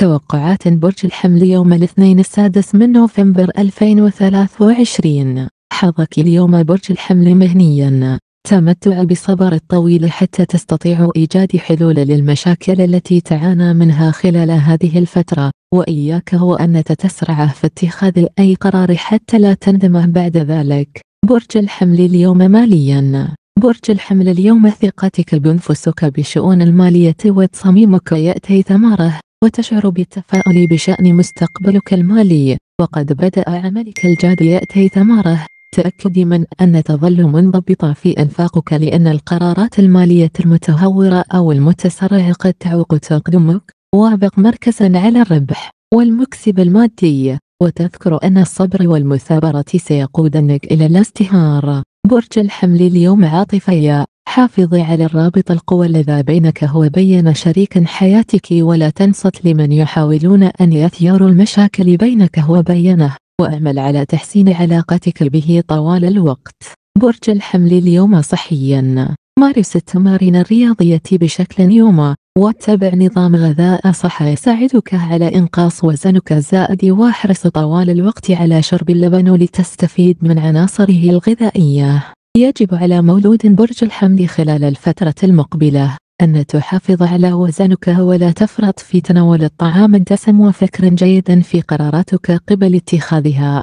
توقعات برج الحمل يوم الاثنين السادس من نوفمبر 2023 حظك اليوم برج الحمل مهنيا تمتع بصبر الطويل حتى تستطيع إيجاد حلول للمشاكل التي تعانى منها خلال هذه الفترة وإياك هو أن تتسرع في اتخاذ أي قرار حتى لا تندم بعد ذلك برج الحمل اليوم ماليا برج الحمل اليوم ثقتك بأنفسك بشؤون المالية وتصميمك يأتي ثماره وتشعر بالتفاؤل بشأن مستقبلك المالي وقد بدأ عملك الجاد يأتي ثماره تأكد من أن تظل منضبطا في أنفاقك لأن القرارات المالية المتهورة أو المتسرعة قد تعوق تقدمك وابق مركزا على الربح والمكسب المادي وتذكر أن الصبر والمثابرة سيقودنك إلى الازدهار برج الحمل اليوم عاطفية حافظي على الرابط القوى الذي بينك هو بين شريك حياتك ولا تنصت لمن يحاولون أن يثيروا المشاكل بينك هو بينه وأعمل على تحسين علاقتك به طوال الوقت برج الحمل اليوم صحيا مارس التمارين الرياضية بشكل يومي واتبع نظام غذاء صحي يساعدك على إنقاص وزنك الزائد واحرص طوال الوقت على شرب اللبن لتستفيد من عناصره الغذائية يجب على مولود برج الحمل خلال الفترة المقبلة أن تحافظ على وزنك ولا تفرط في تناول الطعام الدسم وفكر جيدا في قراراتك قبل اتخاذها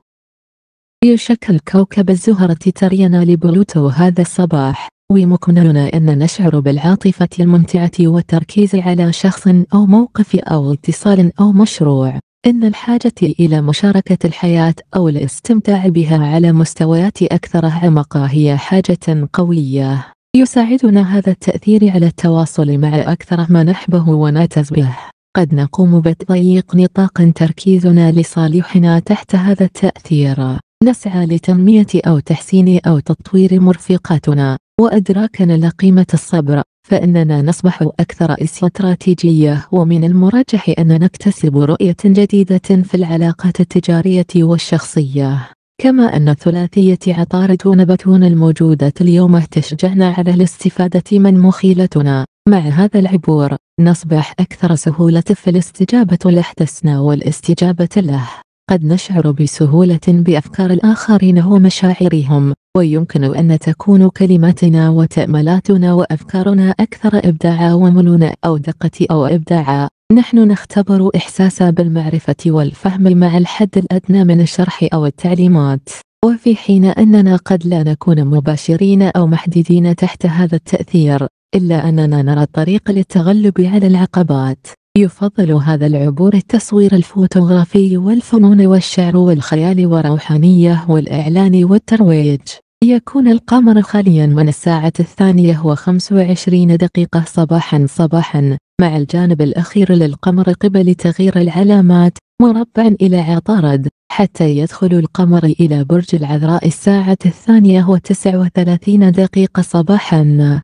يشكل كوكب الزهرة ترينا لبلوتو هذا الصباح ويمكننا أن نشعر بالعاطفة الممتعة والتركيز على شخص أو موقف أو اتصال أو مشروع إن الحاجة إلى مشاركة الحياة أو الاستمتاع بها على مستويات أكثر عمقا هي حاجة قوية يساعدنا هذا التأثير على التواصل مع أكثر ما نحبه ونعتز به قد نقوم بتضييق نطاق تركيزنا لصالحنا تحت هذا التأثير نسعى لتنمية أو تحسين أو تطوير مرفقاتنا وأدراكنا لقيمة الصبر فإننا نصبح أكثر استراتيجية ومن المرجح أن نكتسب رؤية جديدة في العلاقات التجارية والشخصية كما أن ثلاثية عطارد ونبتون الموجودة اليوم تشجعنا على الاستفادة من مخيلتنا مع هذا العبور نصبح أكثر سهولة في الاستجابة لحدثنا والإستجابة له قد نشعر بسهولة بأفكار الآخرين ومشاعرهم ويمكن أن تكون كلماتنا وتأملاتنا وأفكارنا أكثر إبداعا وملونة أو دقة أو إبداعا نحن نختبر إحساس بالمعرفة والفهم مع الحد الأدنى من الشرح أو التعليمات وفي حين أننا قد لا نكون مباشرين أو محددين تحت هذا التأثير إلا أننا نرى الطريق للتغلب على العقبات يفضل هذا العبور التصوير الفوتوغرافي والفنون والشعر والخيال والروحانية والإعلان والترويج يكون القمر خاليا من الساعة الثانية وخمس وعشرين دقيقة صباحا صباحا مع الجانب الأخير للقمر قبل تغيير العلامات مربعا إلى عطارد حتى يدخل القمر إلى برج العذراء الساعة الثانية وتسع وثلاثين دقيقة صباحا